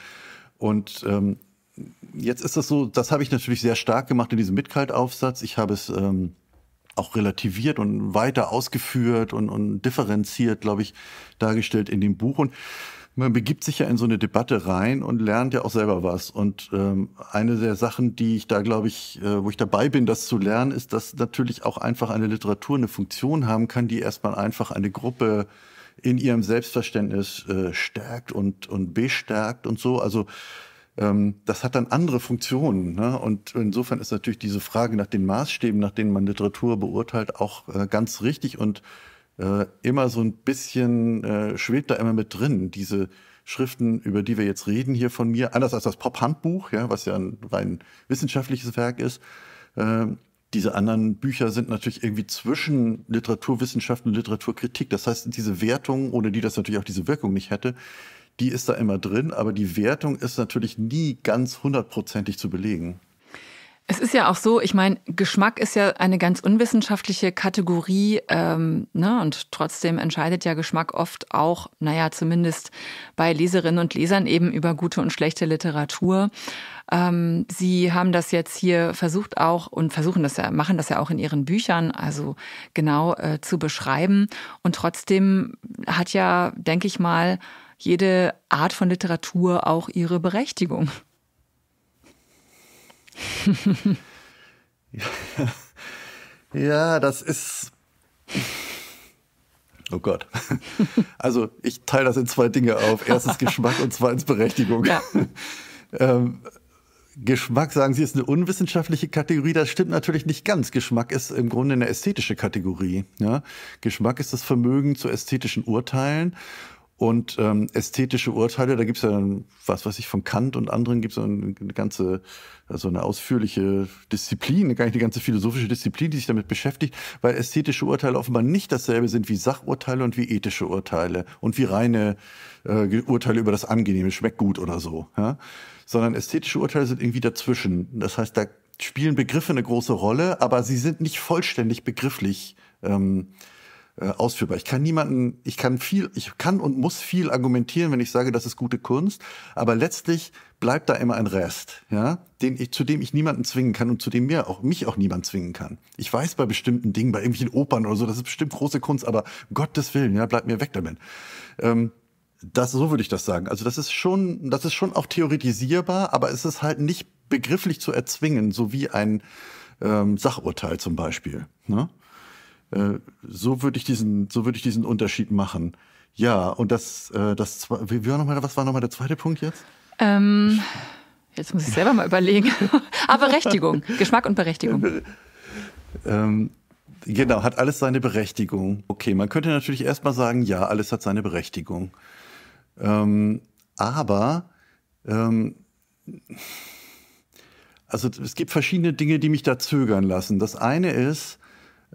Und ähm, jetzt ist das so, das habe ich natürlich sehr stark gemacht in diesem Mitkaltaufsatz. Ich habe es ähm, auch relativiert und weiter ausgeführt und, und differenziert, glaube ich, dargestellt in dem Buch. Und man begibt sich ja in so eine Debatte rein und lernt ja auch selber was. Und ähm, eine der Sachen, die ich da, glaube ich, äh, wo ich dabei bin, das zu lernen, ist, dass natürlich auch einfach eine Literatur eine Funktion haben kann, die erstmal einfach eine Gruppe in ihrem Selbstverständnis äh, stärkt und, und bestärkt und so. Also ähm, das hat dann andere Funktionen. Ne? Und insofern ist natürlich diese Frage nach den Maßstäben, nach denen man Literatur beurteilt, auch äh, ganz richtig und äh, immer so ein bisschen äh, schwebt da immer mit drin. Diese Schriften, über die wir jetzt reden hier von mir, anders als das Pop-Handbuch, ja, was ja ein rein wissenschaftliches Werk ist. Ähm, diese anderen Bücher sind natürlich irgendwie zwischen Literaturwissenschaft und Literaturkritik. Das heißt, diese Wertung, ohne die das natürlich auch diese Wirkung nicht hätte, die ist da immer drin, aber die Wertung ist natürlich nie ganz hundertprozentig zu belegen. Es ist ja auch so, ich meine, Geschmack ist ja eine ganz unwissenschaftliche Kategorie ähm, ne? und trotzdem entscheidet ja Geschmack oft auch, naja, zumindest bei Leserinnen und Lesern eben über gute und schlechte Literatur. Ähm, sie haben das jetzt hier versucht auch und versuchen das ja, machen das ja auch in ihren Büchern, also genau äh, zu beschreiben. Und trotzdem hat ja, denke ich mal, jede Art von Literatur auch ihre Berechtigung. [laughs] ja, das ist. Oh Gott. [laughs] Also ich teile das in zwei Dinge auf. Erstens [laughs] Geschmack und zweitens Berechtigung. Ja. ähm, Geschmack, sagen Sie, ist eine unwissenschaftliche Kategorie. Das stimmt natürlich nicht ganz. Geschmack ist im Grunde eine ästhetische Kategorie. Ja? Geschmack ist das Vermögen zu ästhetischen Urteilen. Und ähm, ästhetische Urteile, da gibt es ja, was weiß ich, von Kant und anderen gibt es eine ganze, also eine ausführliche Disziplin, gar nicht eine ganze philosophische Disziplin, die sich damit beschäftigt, weil ästhetische Urteile offenbar nicht dasselbe sind wie Sachurteile und wie ethische Urteile und wie reine äh, Urteile über das Angenehme, schmeckt gut oder so. Ja? Sondern ästhetische Urteile sind irgendwie dazwischen. Das heißt, da spielen Begriffe eine große Rolle, aber sie sind nicht vollständig begrifflich. Ähm, äh, ausführbar. Ich kann niemanden, ich kann viel, ich kann und muss viel argumentieren, wenn ich sage, das ist gute Kunst, aber letztlich bleibt da immer ein Rest, ja, den ich, zu dem ich niemanden zwingen kann und zu dem mir auch, mich auch niemand zwingen kann. Ich weiß bei bestimmten Dingen, bei irgendwelchen Opern oder so, das ist bestimmt große Kunst, aber Gottes Willen, ja, bleibt mir weg damit. Ähm, das, so würde ich das sagen. Also das ist schon, das ist schon auch theoretisierbar, aber es ist halt nicht begrifflich zu erzwingen, so wie ein ähm, Sachurteil zum Beispiel. Ne? Äh, so würde ich diesen, so würde ich diesen Unterschied machen. Ja, und das, äh, das, wie war noch mal, was war nochmal der zweite Punkt jetzt? Ähm, jetzt muss ich selber mal überlegen. ah, [laughs] Berechtigung, Geschmack und Berechtigung. [laughs] Ähm, genau, hat alles seine Berechtigung. Okay, man könnte natürlich erstmal sagen, ja, alles hat seine Berechtigung. Ähm, aber, ähm, also es gibt verschiedene Dinge, die mich da zögern lassen. Das eine ist,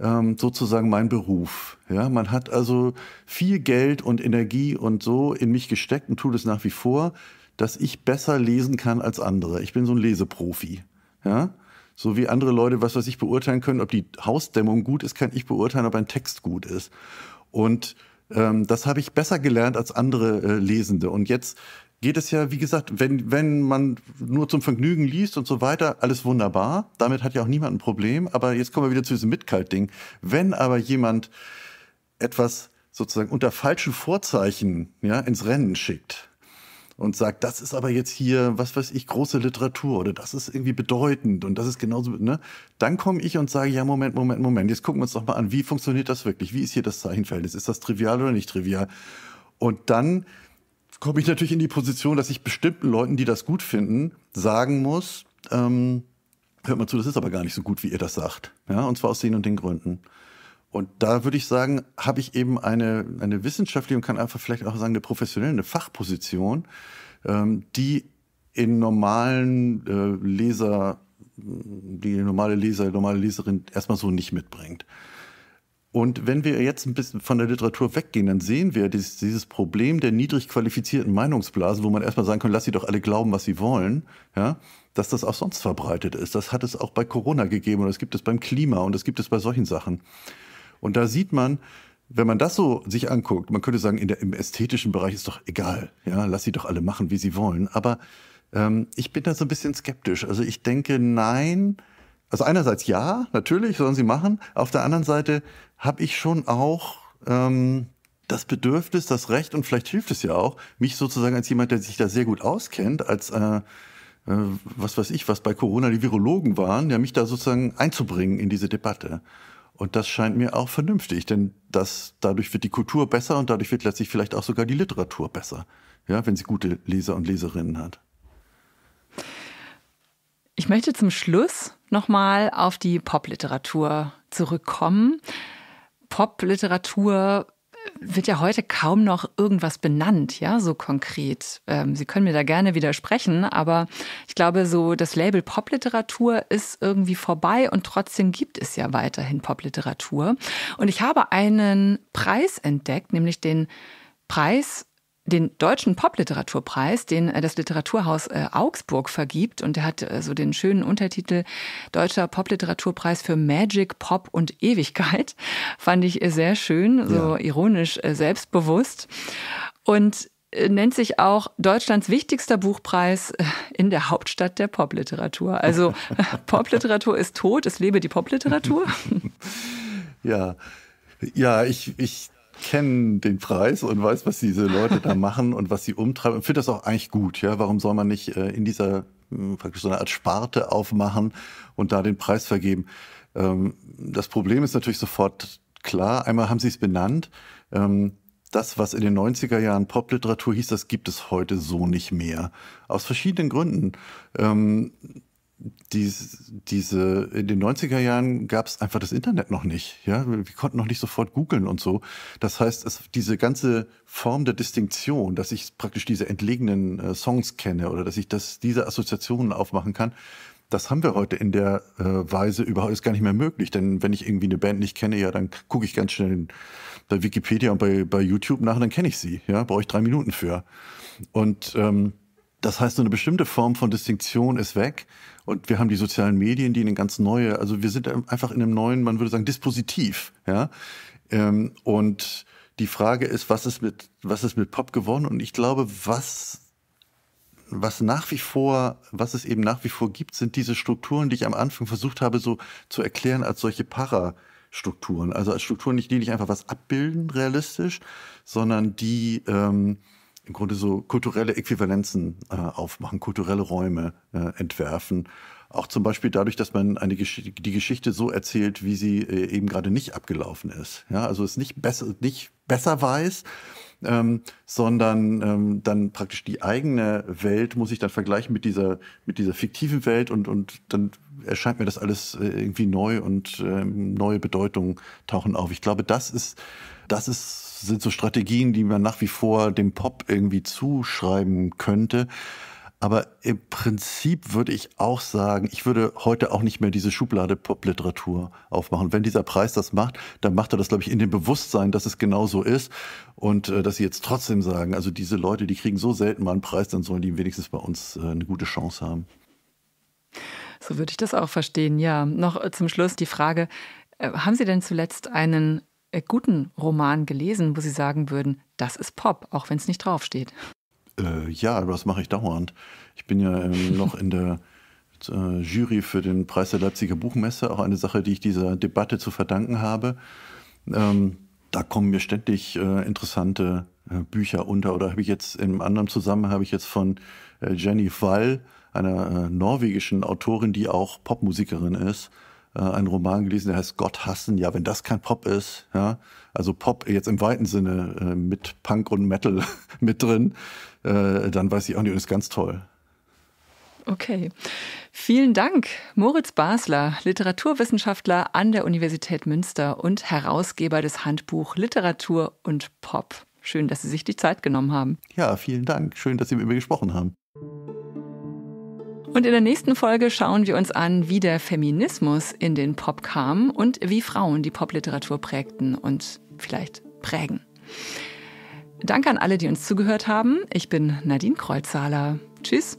ähm, sozusagen mein Beruf. Ja, man hat also viel Geld und Energie und so in mich gesteckt und tut es nach wie vor, dass ich besser lesen kann als andere. Ich bin so ein Leseprofi. Ja, so wie andere Leute, was weiß ich, beurteilen können, ob die Hausdämmung gut ist, kann ich beurteilen, ob ein Text gut ist. Und ähm, das habe ich besser gelernt als andere äh, Lesende. Und jetzt geht es ja, wie gesagt, wenn, wenn man nur zum Vergnügen liest und so weiter, alles wunderbar. Damit hat ja auch niemand ein Problem. Aber jetzt kommen wir wieder zu diesem Mitkalt-Ding. Wenn aber jemand etwas sozusagen unter falschen Vorzeichen ja, ins Rennen schickt und sagt, das ist aber jetzt hier, was weiß ich, große Literatur oder das ist irgendwie bedeutend und das ist genauso, ne? Dann komme ich und sage, ja, Moment, Moment, Moment, jetzt gucken wir uns doch mal an, wie funktioniert das wirklich? Wie ist hier das Zeichenverhältnis? Ist das trivial oder nicht trivial? Und dann komme ich natürlich in die Position, dass ich bestimmten Leuten, die das gut finden, sagen muss, ähm, hört mal zu, das ist aber gar nicht so gut, wie ihr das sagt. Ja, und zwar aus den und den Gründen. Und da würde ich sagen, habe ich eben eine, eine wissenschaftliche und kann einfach vielleicht auch sagen, eine professionelle, eine Fachposition, ähm, die in normalen äh, Leser, die normale Leser, normale Leserin erstmal so nicht mitbringt. Und wenn wir jetzt ein bisschen von der Literatur weggehen, dann sehen wir dieses, dieses Problem der niedrig qualifizierten Meinungsblasen, wo man erstmal sagen kann, lass sie doch alle glauben, was sie wollen, ja, dass das auch sonst verbreitet ist. Das hat es auch bei Corona gegeben und das gibt es beim Klima und das gibt es bei solchen Sachen. Und da sieht man, wenn man das so sich anguckt, man könnte sagen, der, im ästhetischen Bereich ist doch egal, ja, lass sie doch alle machen, wie sie wollen. Aber ähm, ich bin da so ein bisschen skeptisch. Also ich denke, nein, also einerseits ja, natürlich sollen sie machen. Auf der anderen Seite habe ich schon auch ähm, das Bedürfnis, das Recht und vielleicht hilft es ja auch, mich sozusagen als jemand, der sich da sehr gut auskennt, als äh, äh, was weiß ich, was bei Corona die Virologen waren, ja, mich da sozusagen einzubringen in diese Debatte. Und das scheint mir auch vernünftig, denn das, dadurch wird die Kultur besser und dadurch wird letztlich vielleicht auch sogar die Literatur besser, ja, wenn sie gute Leser und Leserinnen hat. Ich möchte zum Schluss nochmal auf die Popliteratur zurückkommen. Popliteratur äh, wird ja heute kaum noch irgendwas benannt, ja, so konkret. Ähm, Sie können mir da gerne widersprechen, aber ich glaube, so das Label Popliteratur ist irgendwie vorbei und trotzdem gibt es ja weiterhin Popliteratur. Und ich habe einen Preis entdeckt, nämlich den Preis den deutschen Popliteraturpreis, den äh, das Literaturhaus äh, Augsburg vergibt. Und der hat äh, so den schönen Untertitel Deutscher Popliteraturpreis für Magic, Pop und Ewigkeit. [laughs] Fand ich sehr schön, so ja. ironisch selbstbewusst. Und nennt sich auch Deutschlands wichtigster Buchpreis in der Hauptstadt der Popliteratur. Also [laughs] [laughs] Popliteratur ist tot, es lebe die Popliteratur. ja. Ja, ich, ich kenne den Preis und weiß, was diese Leute da machen und was sie umtreiben. Und finde das auch eigentlich gut. Ja? Warum soll man nicht äh, in dieser mh, hm, praktisch so eine Art Sparte aufmachen und da den Preis vergeben? Ähm, das Problem ist natürlich sofort klar. Einmal haben sie es benannt. Ähm, das, was in den 90er Jahren Popliteratur hieß, das gibt es heute so nicht mehr. Aus verschiedenen Gründen. Ähm, dies, diese, in den 90er Jahren gab es einfach das Internet noch nicht. Ja? Wir konnten noch nicht sofort googeln und so. Das heißt, es, diese ganze Form der Distinktion, dass ich praktisch diese entlegenen äh, Songs kenne oder dass ich das, diese Assoziationen aufmachen kann, das haben wir heute in der äh, Weise überhaupt ist gar nicht mehr möglich. Denn wenn ich irgendwie eine Band nicht kenne, ja, dann gucke ich ganz schnell bei Wikipedia und bei, bei YouTube nach, dann kenne ich sie. Ja, brauche ich drei Minuten für. Und ähm, das heißt, so eine bestimmte Form von Distinktion ist weg. Und wir haben die sozialen Medien, die eine ganz neue, also wir sind einfach in einem neuen, man würde sagen, Dispositiv. Ja? Ähm, und die Frage ist, was ist mit, was ist mit Pop geworden? Und ich glaube, was, was nach wie vor, was es eben nach wie vor gibt, sind diese Strukturen, die ich am Anfang versucht habe, so zu erklären als solche Parastrukturen. Also als Strukturen, die nicht einfach was abbilden, realistisch, sondern die, ähm, im Grunde so kulturelle Äquivalenzen äh, aufmachen, kulturelle Räume äh, entwerfen. Auch zum Beispiel dadurch, dass man eine Gesch die Geschichte so erzählt, wie sie äh, eben gerade nicht abgelaufen ist. Ja, also es nicht besser, nicht besser weiß, ähm, sondern ähm, dann praktisch die eigene Welt muss ich dann vergleichen mit dieser, mit dieser fiktiven Welt und, und dann erscheint mir das alles äh, irgendwie neu und ähm, neue Bedeutungen tauchen auf. Ich glaube, das ist, das ist sind so Strategien, die man nach wie vor dem Pop irgendwie zuschreiben könnte. Aber im Prinzip würde ich auch sagen, ich würde heute auch nicht mehr diese Schublade Popliteratur aufmachen. Wenn dieser Preis das macht, dann macht er das, glaube ich, in dem Bewusstsein, dass es genau so ist. Und äh, dass sie jetzt trotzdem sagen, also diese Leute, die kriegen so selten mal einen Preis, dann sollen die wenigstens bei uns äh, eine gute Chance haben. So würde ich das auch verstehen, ja. Noch äh, zum Schluss die Frage, äh, haben Sie denn zuletzt einen äh, guten Roman gelesen, wo Sie sagen würden, das ist Pop, auch wenn es nicht draufsteht? Äh, ja, das mache ich dauernd. Ich bin ja ähm, [laughs] noch in der äh, Jury für den Preis der Leipziger Buchmesse, auch eine Sache, die ich dieser Debatte zu verdanken habe. Ähm, da kommen mir ständig äh, interessante äh, Bücher unter. Oder habe ich jetzt im anderen Zusammenhang habe ich jetzt von äh, Jenny Wall, einer norwegischen Autorin, die auch Popmusikerin ist, äh, einen Roman gelesen, der heißt Gott hassen. Ja, wenn das kein Pop ist, ja, also Pop jetzt im weiten Sinne äh, mit Punk und Metal [laughs] mit drin, äh, dann weiß ich auch nicht, und ist ganz toll. Okay. Vielen Dank, Moritz Basler, Literaturwissenschaftler an der Universität Münster und Herausgeber des Handbuch Literatur und Pop. Schön, dass Sie sich die Zeit genommen haben. Ja, vielen Dank. Schön, dass Sie mit mir gesprochen haben. Und in der nächsten Folge schauen wir uns an, wie der Feminismus in den Pop kam und wie Frauen die Popliteratur prägten und vielleicht prägen. Danke an alle, die uns zugehört haben. Ich bin Nadine Kreuzhaler. Tschüss.